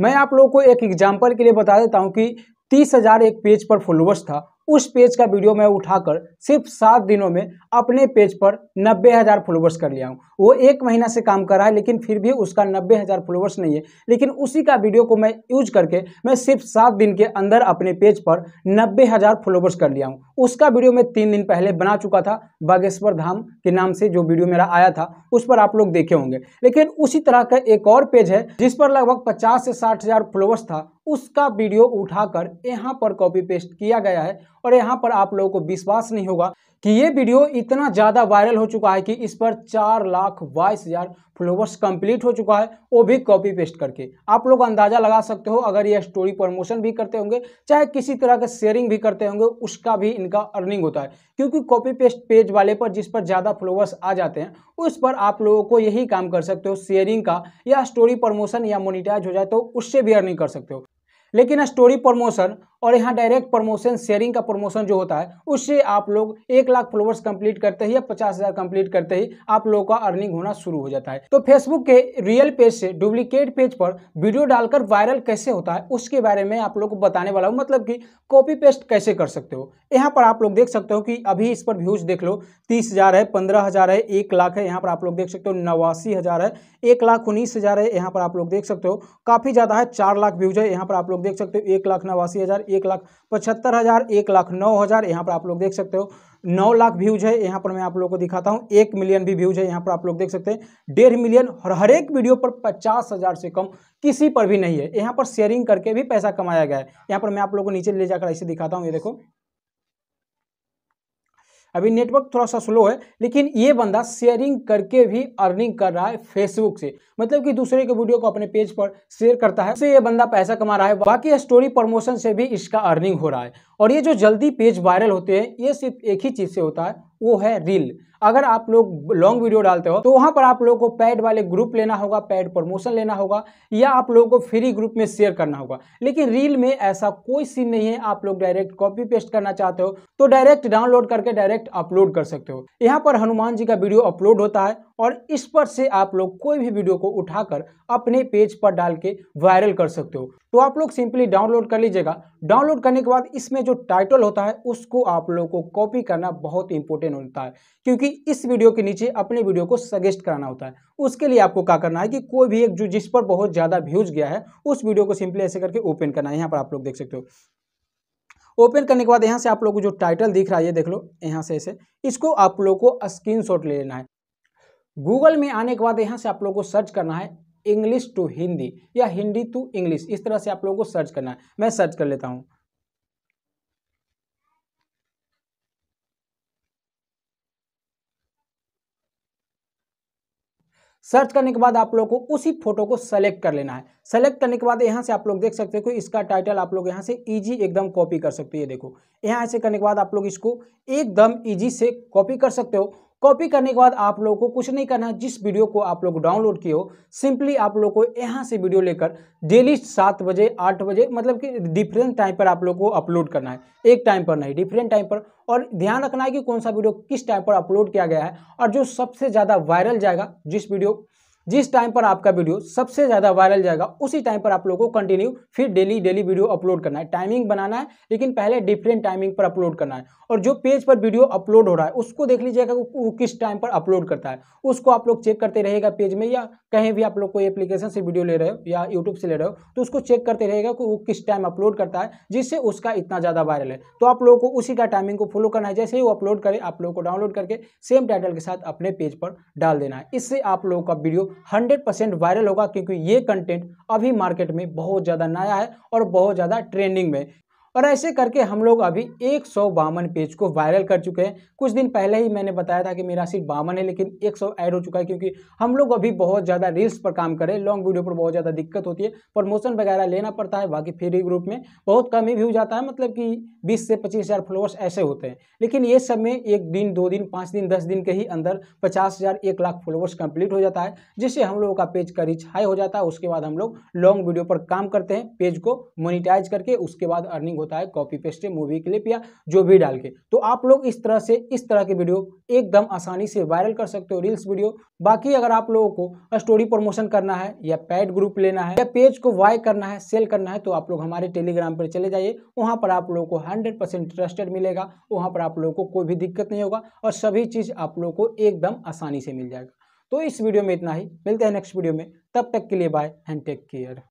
मैं आप लोगों को एक एग्जाम्पल के लिए बता देता हूँ कि तीस हज़ार एक पेज पर फॉलोअर्स था उस पेज का वीडियो मैं उठाकर सिर्फ सात दिनों में अपने पेज पर नब्बे हज़ार फॉलोवर्स कर लिया हूँ वो एक महीना से काम कर रहा है लेकिन फिर भी उसका नब्बे हज़ार फॉलोवर्स नहीं है लेकिन उसी का वीडियो को मैं यूज करके मैं सिर्फ सात दिन के अंदर अपने पेज पर नब्बे हज़ार फॉलोवर्स कर लिया हूँ उसका वीडियो मैं तीन दिन पहले बना चुका था बागेश्वर धाम के नाम से जो वीडियो मेरा आया था उस पर आप लोग देखे होंगे लेकिन उसी तरह का एक और पेज है जिस पर लगभग पचास से साठ हज़ार फॉलोअर्स था उसका वीडियो उठाकर यहाँ पर कॉपी पेस्ट किया गया है और यहाँ पर आप लोगों को विश्वास नहीं होगा कि ये वीडियो इतना ज़्यादा वायरल हो चुका है कि इस पर चार लाख बाईस हज़ार फॉलोवर्स कंप्लीट हो चुका है वो भी कॉपी पेस्ट करके आप लोग अंदाज़ा लगा सकते हो अगर ये स्टोरी प्रमोशन भी करते होंगे चाहे किसी तरह का शेयरिंग भी करते होंगे उसका भी इनका अर्निंग होता है क्योंकि कॉपी पेस्ट पेज वाले पर जिस पर ज़्यादा फॉलोवर्स आ जाते हैं उस पर आप लोगों को यही काम कर सकते हो शेयरिंग का या स्टोरी प्रमोशन या मोनिटाइज हो जाए तो उससे भी अर्निंग कर सकते हो लेकिन स्टोरी प्रमोशन और यहाँ डायरेक्ट प्रमोशन शेयरिंग का प्रमोशन जो होता है उससे आप लोग एक लाख फॉलोवर्स कंप्लीट करते ही या पचास हज़ार कंप्लीट करते ही आप लोगों का अर्निंग होना शुरू हो जाता है तो फेसबुक के रियल पेज से डुप्लीकेट पेज पर वीडियो डालकर वायरल कैसे होता है उसके बारे में आप लोग को बताने वाला हूँ मतलब कि कॉपी पेस्ट कैसे कर सकते हो यहाँ पर आप लोग देख सकते हो कि अभी इस पर व्यूज देख लो तीस है पंद्रह है एक लाख है यहाँ पर आप लोग देख सकते हो नवासी है एक लाख उन्नीस है यहाँ पर आप लोग देख सकते हो काफ़ी ज़्यादा है चार लाख व्यूज है यहाँ पर आप लोग देख सकते हो एक लाख नवासी हज़ार एक लाख पचहत्तर हज़ार एक लाख नौ हज़ार यहाँ पर आप लोग देख सकते हो नौ लाख व्यूज है यहाँ पर मैं आप लोगों को दिखाता हूँ एक मिलियन भी व्यूज है यहाँ पर आप लोग देख सकते हैं डेढ़ मिलियन और हर एक वीडियो पर पचास हज़ार से कम किसी पर भी नहीं है यहाँ पर शेयरिंग करके भी पैसा कमाया गया है यहाँ पर मैं आप लोगों को नीचे ले जाकर ऐसे दिखाता हूँ ये देखो अभी नेटवर्क थोड़ा सा स्लो है लेकिन ये बंदा शेयरिंग करके भी अर्निंग कर रहा है फेसबुक से मतलब कि दूसरे के वीडियो को अपने पेज पर शेयर करता है उससे ये बंदा पैसा कमा रहा है बाकी स्टोरी प्रमोशन से भी इसका अर्निंग हो रहा है और ये जो जल्दी पेज वायरल होते हैं ये सिर्फ एक ही चीज़ से होता है वो है रील अगर आप लोग लॉन्ग वीडियो डालते हो तो वहां पर आप लोगों को पैड वाले ग्रुप लेना होगा पैड प्रमोशन लेना होगा या आप लोगों को फ्री ग्रुप में शेयर करना होगा लेकिन रील में ऐसा कोई सीन नहीं है आप लोग डायरेक्ट कॉपी पेस्ट करना चाहते हो तो डायरेक्ट डाउनलोड करके डायरेक्ट अपलोड कर सकते हो यहाँ पर हनुमान जी का वीडियो अपलोड होता है और इस पर से आप लोग कोई भी वीडियो को उठाकर अपने पेज पर डाल के वायरल कर सकते हो तो आप लोग सिंपली डाउनलोड कर लीजिएगा डाउनलोड करने के बाद इसमें जो टाइटल होता है उसको आप लोगों को कॉपी करना बहुत इंपॉर्टेंट होता है क्योंकि इस वीडियो के नीचे अपने वीडियो को सजेस्ट कराना होता है उसके लिए आपको क्या करना है कि कोई भी एक जो जिस पर बहुत ज़्यादा व्यूज गया है उस वीडियो को सिंपली ऐसे करके ओपन करना है यहाँ पर आप लोग देख सकते हो ओपन करने के बाद यहाँ से आप लोग को जो टाइटल दिख रहा है ये देख लो यहाँ से ऐसे इसको आप लोग को स्क्रीन ले लेना है गूगल में आने के बाद यहाँ से आप लोगों को सर्च करना है इंग्लिश टू हिंदी या हिंदी टू इंग्लिश इस तरह से आप लोगों को सर्च करना है मैं सर्च कर लेता हूँ सर्च करने के बाद आप लोग को उसी फोटो को सेलेक्ट कर लेना है सेलेक्ट करने के बाद यहाँ से आप लोग देख सकते हो इसका टाइटल आप लोग यहाँ से इजी एकदम कॉपी कर सकते हो ये देखो यहाँ ऐसे करने के बाद आप लोग इसको एकदम इजी से कॉपी कर सकते हो कॉपी करने के बाद आप लोगों को कुछ नहीं करना जिस वीडियो को आप लोग डाउनलोड किए हो सिंपली आप लोग को यहाँ से वीडियो लेकर डेली सात बजे आठ बजे मतलब कि डिफरेंट टाइम पर आप लोग को अपलोड करना है एक टाइम पर नहीं डिफरेंट टाइम पर और ध्यान रखना है कि कौन सा वीडियो किस टाइम पर अपलोड किया गया है और जो सबसे ज़्यादा वायरल जाएगा जिस वीडियो जिस टाइम पर आपका वीडियो सबसे ज़्यादा वायरल जाएगा उसी टाइम पर आप लोगों को कंटिन्यू फिर डेली डेली वीडियो अपलोड करना है टाइमिंग बनाना है लेकिन पहले डिफरेंट टाइमिंग पर अपलोड करना है और जो पेज पर वीडियो अपलोड हो रहा है उसको देख लीजिएगा वो किस टाइम पर अपलोड करता है उसको आप लोग चेक करते रहेगा पेज में या कहीं भी आप लोग कोई एप्लीकेशन से वीडियो ले रहे हो या यूट्यूब से ले रहे हो तो उसको चेक करते रहेगा कि वो किस टाइम अपलोड करता है जिससे उसका इतना ज़्यादा वायरल है तो आप लोगों को उसी का टाइमिंग को फॉलो करना है जैसे ही वो अपलोड करे आप लोगों को डाउनलोड करके सेम टाइटल के साथ अपने पेज पर डाल देना है इससे आप लोगों का वीडियो 100 परसेंट वायरल होगा क्योंकि ये कंटेंट अभी मार्केट में बहुत ज़्यादा नया है और बहुत ज़्यादा ट्रेंडिंग में और ऐसे करके हम लोग अभी एक सौ बावन पेज को वायरल कर चुके हैं कुछ दिन पहले ही मैंने बताया था कि मेरा सिर्फ बावन है लेकिन एक सौ ऐड हो चुका है क्योंकि हम लोग अभी बहुत ज़्यादा रील्स पर काम करें लॉन्ग वीडियो पर बहुत ज़्यादा दिक्कत होती है प्रमोशन वगैरह लेना पड़ता है बाकी फ्री ग्रुप में बहुत कम ही व्यू जाता है मतलब कि बीस से पच्चीस हज़ार फॉलोअर्स ऐसे होते हैं लेकिन ये सब में एक दिन दो दिन पाँच दिन दस दिन के ही अंदर पचास हज़ार एक लाख फॉलोअर्स कंप्लीट हो जाता है जिससे हम लोगों का पेज का रीच हाई हो जाता है उसके बाद हम लोग लॉन्ग वीडियो पर काम करते हैं पेज को मोनिटाइज करके उसके बाद अर्निंग होता है कॉपी पेस्ट मूवी क्लिप या जो भी डाल के तो आप लोग इस तरह से इस तरह के वीडियो एकदम आसानी से वायरल कर सकते हो रील्स वीडियो बाकी अगर आप लोगों को स्टोरी प्रमोशन करना है या पैड ग्रुप लेना है या पेज को वाई करना है सेल करना है तो आप लोग हमारे टेलीग्राम पर चले जाइए वहाँ पर आप लोगों को हंड्रेड परसेंट ट्रस्टेड मिलेगा वहाँ पर आप लोगों को कोई भी दिक्कत नहीं होगा और सभी चीज़ आप लोगों को एकदम आसानी से मिल जाएगा तो इस वीडियो में इतना ही मिलते हैं नेक्स्ट वीडियो में तब तक के लिए बाय एंड टेक केयर